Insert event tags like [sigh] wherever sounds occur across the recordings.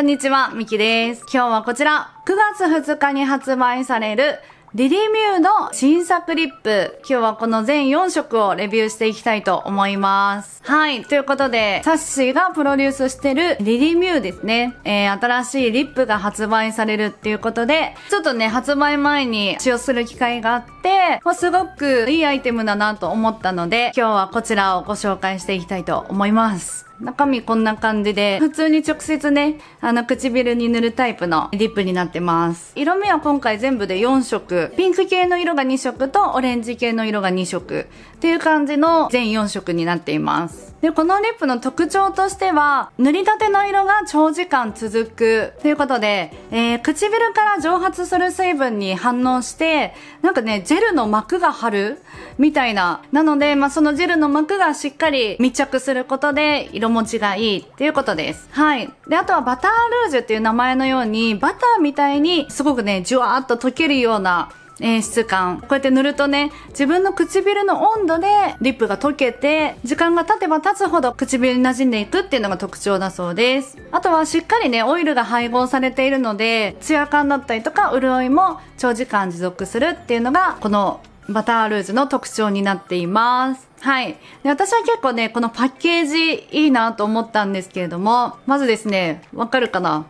こんにちは、みきです。今日はこちら、9月2日に発売される、リリミューの新作リップ。今日はこの全4色をレビューしていきたいと思います。はい。ということで、サッシーがプロデュースしてるリリミューですね。えー、新しいリップが発売されるっていうことで、ちょっとね、発売前に使用する機会があって、まあ、すごくいいアイテムだなと思ったので、今日はこちらをご紹介していきたいと思います。中身こんな感じで、普通に直接ね、あの、唇に塗るタイプのリップになってます。色味は今回全部で4色。ピンク系の色が2色と、オレンジ系の色が2色。っていう感じの全4色になっています。で、このリップの特徴としては、塗りたての色が長時間続くということで、えー、唇から蒸発する水分に反応して、なんかね、ジェルの膜が張るみたいな。なので、まあ、そのジェルの膜がしっかり密着することで、色持ちがいいっていうことです。はい。で、あとはバタールージュっていう名前のように、バターみたいにすごくね、じゅわーっと溶けるような演出感。こうやって塗るとね、自分の唇の温度でリップが溶けて、時間が経てば経つほど唇に馴染んでいくっていうのが特徴だそうです。あとはしっかりね、オイルが配合されているので、ツヤ感だったりとか潤いも長時間持続するっていうのが、このバタールーズの特徴になっています。はい。で、私は結構ね、このパッケージいいなと思ったんですけれども、まずですね、わかるかな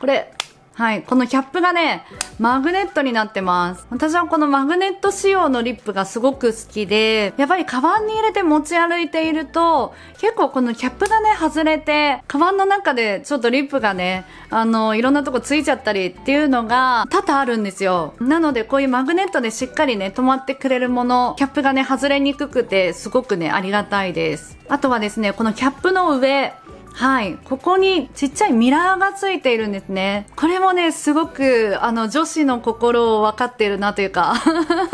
これ、はい。このキャップがね、マグネットになってます。私はこのマグネット仕様のリップがすごく好きで、やっぱりカバンに入れて持ち歩いていると、結構このキャップがね、外れて、カバンの中でちょっとリップがね、あの、いろんなとこついちゃったりっていうのが多々あるんですよ。なのでこういうマグネットでしっかりね、止まってくれるもの、キャップがね、外れにくくて、すごくね、ありがたいです。あとはですね、このキャップの上、はいここにちっちゃいミラーがついているんですねこれもねすごくあの女子の心を分かってるなというか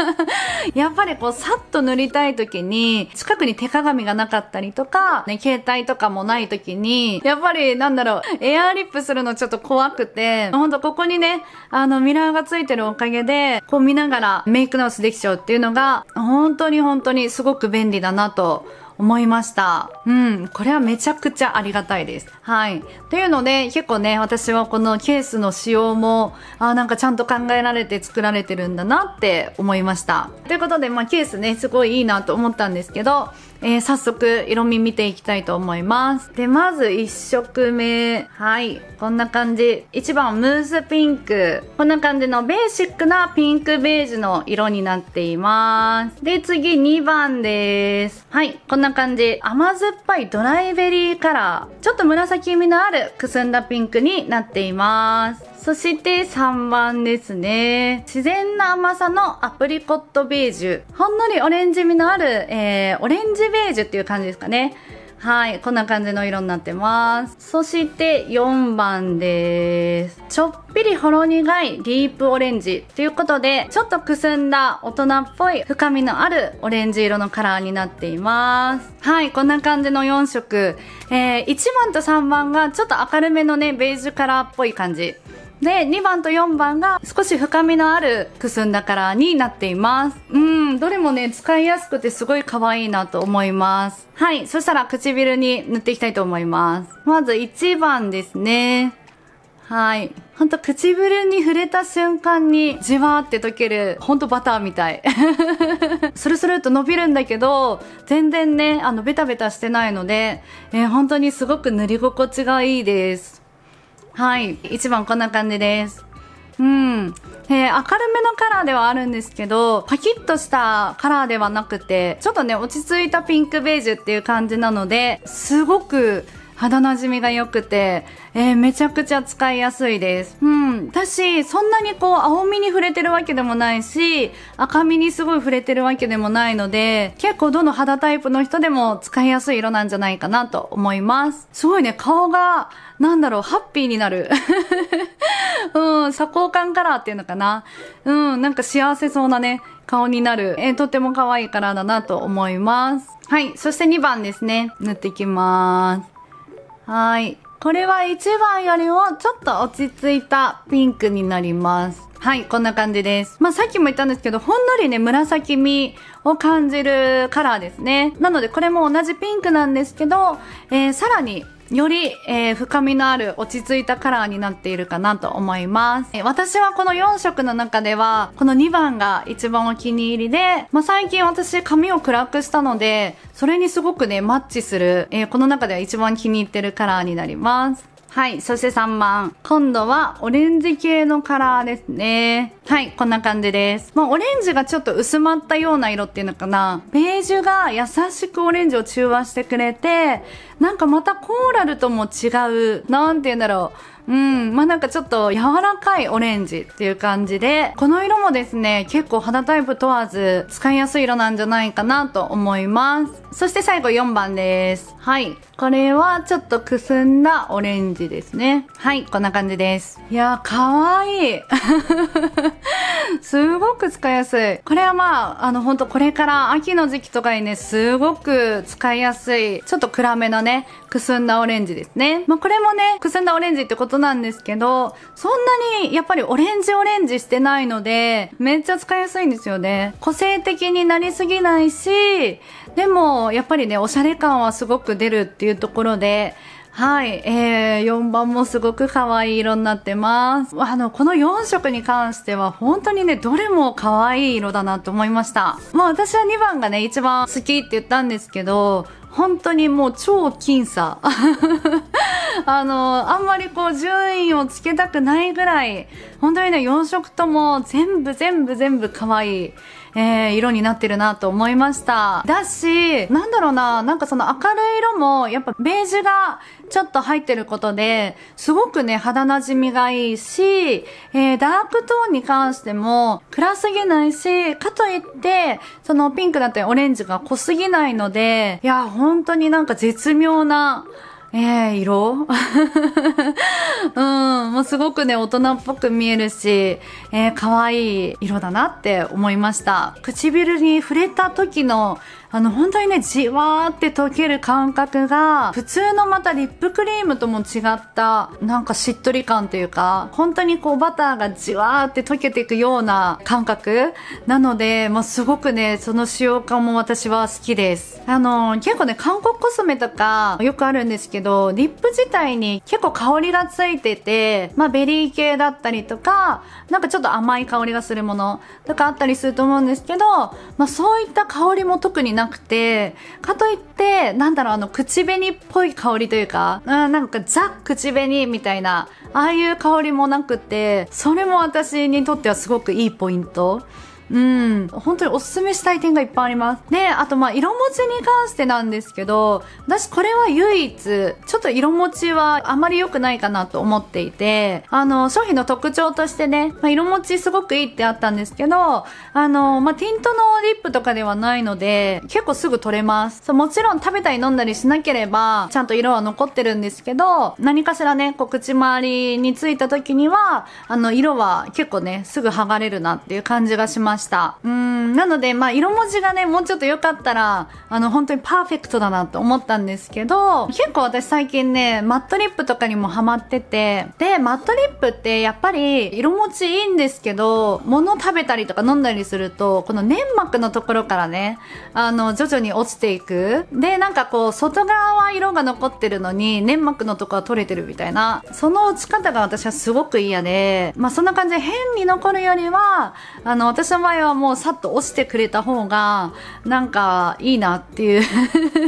[laughs] やっぱりこうさっと塗りたい時に近くに手鏡がなかったりとか、ね、携帯とかもない時にやっぱりなんだろうエアーリップするのちょっと怖くてほんとここにねあのミラーがついてるおかげでこう見ながらメイク直しできちゃうっていうのが本当に本当にすごく便利だなと思いました。うん、これはめちゃくちゃありがたいです。はい。というので、結構ね、私はこのケースの仕様も、あなんかちゃんと考えられて作られてるんだなって思いました。ということで、まあ、ケースね、すごいいいなと思ったんですけど、えー、早速色味見ていきたいと思います。で、まず1色目。はい。こんな感じ。1番ムースピンク。こんな感じのベーシックなピンクベージュの色になっています。で、次2番です。はい。こんな感じ。甘酸っぱいドライベリーカラー。ちょっと紫みのあるくすんだピンクになっています。そして3番ですね。自然な甘さのアプリコットベージュ。ほんのりオレンジ味のある、えー、オレンジベージュっていう感じですかね。はい、こんな感じの色になってます。そして4番です。ちょっぴりほろ苦いディープオレンジということで、ちょっとくすんだ大人っぽい深みのあるオレンジ色のカラーになっています。はい、こんな感じの4色。えー、1番と3番がちょっと明るめのね、ベージュカラーっぽい感じ。で、2番と4番が少し深みのあるくすんだカラーになっています。うん、どれもね、使いやすくてすごい可愛いなと思います。はい、そしたら唇に塗っていきたいと思います。まず1番ですね。はい。ほんと唇に触れた瞬間にじわーって溶ける、ほんとバターみたい。[laughs] スルスルっと伸びるんだけど、全然ね、あの、ベタベタしてないので、えー、本当にすごく塗り心地がいいです。はい、1番こんな感じです。うん。えー、明るめのカラーではあるんですけど、パキッとしたカラーではなくて、ちょっとね、落ち着いたピンクベージュっていう感じなので、すごく肌なじみが良くて、えー、めちゃくちゃ使いやすいです。うん。だし、そんなにこう、青みに触れてるわけでもないし、赤みにすごい触れてるわけでもないので、結構どの肌タイプの人でも使いやすい色なんじゃないかなと思います。すごいね、顔が、なんだろう、ハッピーになる。[laughs] うん、遮光感カラーっていうのかな。うん、なんか幸せそうなね、顔になる。えー、とっても可愛いカラーだなと思います。はい、そして2番ですね。塗っていきます。はい。これは1番よりもちょっと落ち着いたピンクになります。はい、こんな感じです。まあ、さっきも言ったんですけど、ほんのりね、紫みを感じるカラーですね。なので、これも同じピンクなんですけど、えー、さらにより、えー、深みのある落ち着いたカラーになっているかなと思います。えー、私はこの4色の中では、この2番が一番お気に入りで、まあ、最近私髪を暗くしたので、それにすごくね、マッチする、えー、この中では一番気に入ってるカラーになります。はい、そして3番。今度はオレンジ系のカラーですね。はい、こんな感じです。もうオレンジがちょっと薄まったような色っていうのかな。ベージュが優しくオレンジを中和してくれて、なんかまたコーラルとも違う、なんて言うんだろう。うん。まあ、なんかちょっと柔らかいオレンジっていう感じで、この色もですね、結構肌タイプ問わず使いやすい色なんじゃないかなと思います。そして最後4番です。はい。これはちょっとくすんだオレンジですね。はい、こんな感じです。いやー、かわいい。[laughs] すごく使いやすい。これはまあ、あの、ほんとこれから秋の時期とかにね、すごく使いやすい、ちょっと暗めのね、くすんだオレンジですね。まあ、これもね、くすんだオレンジってことなんですけど、そんなにやっぱりオレンジオレンジしてないので、めっちゃ使いやすいんですよね。個性的になりすぎないし、でも、やっぱりね、おしゃれ感はすごく出るっていうところで、はい、えー、4番もすごく可愛い色になってます。あの、この4色に関しては本当にね、どれも可愛い色だなと思いました。まあ私は2番がね、一番好きって言ったんですけど、本当にもう超僅差。[laughs] あの、あんまりこう順位をつけたくないぐらい、本当にね、4色とも全部全部全部可愛い。えー、色になってるなと思いました。だし、なんだろうな、なんかその明るい色も、やっぱベージュがちょっと入ってることで、すごくね、肌馴染みがいいし、えー、ダークトーンに関しても、暗すぎないし、かといって、そのピンクだったりオレンジが濃すぎないので、いや、本当になんか絶妙な、えー、色 [laughs] うん、もうすごくね、大人っぽく見えるし、えー、可愛い色だなって思いました。唇に触れた時の、あの、本当にね、じわーって溶ける感覚が、普通のまたリップクリームとも違った、なんかしっとり感というか、本当にこうバターがじわーって溶けていくような感覚なので、もうすごくね、その使用感も私は好きです。あの、結構ね、韓国コスメとかよくあるんですけど、ど、リップ自体に結構香りがついてて、まあベリー系だったりとか、なんかちょっと甘い香りがするものとかあったりすると思うんですけど、まあそういった香りも特になくて、かといって、なんだろう、あの、口紅っぽい香りというか、うん、なんかザ・口紅みたいな、ああいう香りもなくて、それも私にとってはすごくいいポイント。うん、本当におすすめしたい点がいっぱいあります。で、あとまあ色持ちに関してなんですけど、私これは唯一、ちょっと色持ちはあまり良くないかなと思っていて、あの、商品の特徴としてね、まあ、色持ちすごくいいってあったんですけど、あの、まあ、ティントのリップとかではないので、結構すぐ取れます。そうもちろん食べたり飲んだりしなければ、ちゃんと色は残ってるんですけど、何かしらね、こう口周りについた時には、あの、色は結構ね、すぐ剥がれるなっていう感じがします。ました。うん、なので、まあ、色文字がね、もうちょっと良かったら、あの、本当にパーフェクトだなと思ったんですけど、結構私最近ね、マットリップとかにもハマってて、で、マットリップってやっぱり、色持ちいいんですけど、物食べたりとか飲んだりすると、この粘膜のところからね、あの、徐々に落ちていく。で、なんかこう、外側は色が残ってるのに、粘膜のとこは取れてるみたいな、その落ち方が私はすごく嫌で、まあ、そんな感じで変に残るよりは、あの、私は場合はもうさっと落ちてくれた方がなんかいいなっていう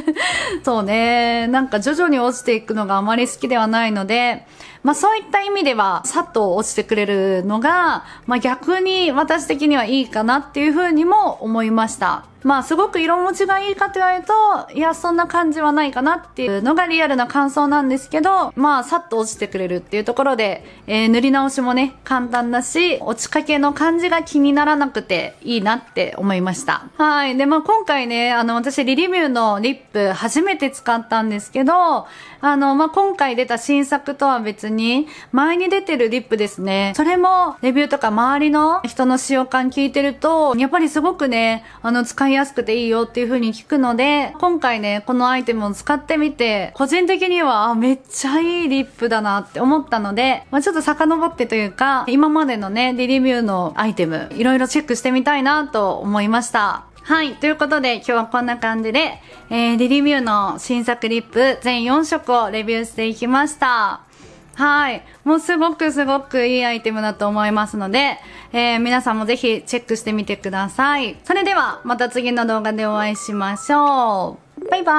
[laughs] そうねなんか徐々に落ちていくのがあまり好きではないのでまあそういった意味ではさっと落ちてくれるのが、まあ、逆に私的にはいいかなっていうふうにも思いました。まあすごく色持ちがいいかと言われると、いや、そんな感じはないかなっていうのがリアルな感想なんですけど、まあさっと落ちてくれるっていうところで、えー、塗り直しもね、簡単だし、落ちかけの感じが気にならなくていいなって思いました。はい。で、まあ今回ね、あの私リリビューのリップ初めて使ったんですけど、あの、まあ今回出た新作とは別に、前に出てるリップですね。それも、レビューとか周りの人の使用感聞いてると、やっぱりすごくね、あの、使いみやすくていいよっていう風に聞くので、今回ね、このアイテムを使ってみて、個人的には、あ、めっちゃいいリップだなって思ったので、まあ、ちょっと遡ってというか、今までのね、リリビューのアイテム、いろいろチェックしてみたいなと思いました。はい。ということで、今日はこんな感じで、えー、リリビューの新作リップ全4色をレビューしていきました。はい。もうすごくすごくいいアイテムだと思いますので、えー、皆さんもぜひチェックしてみてください。それでは、また次の動画でお会いしましょう。バイバ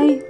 ーイ。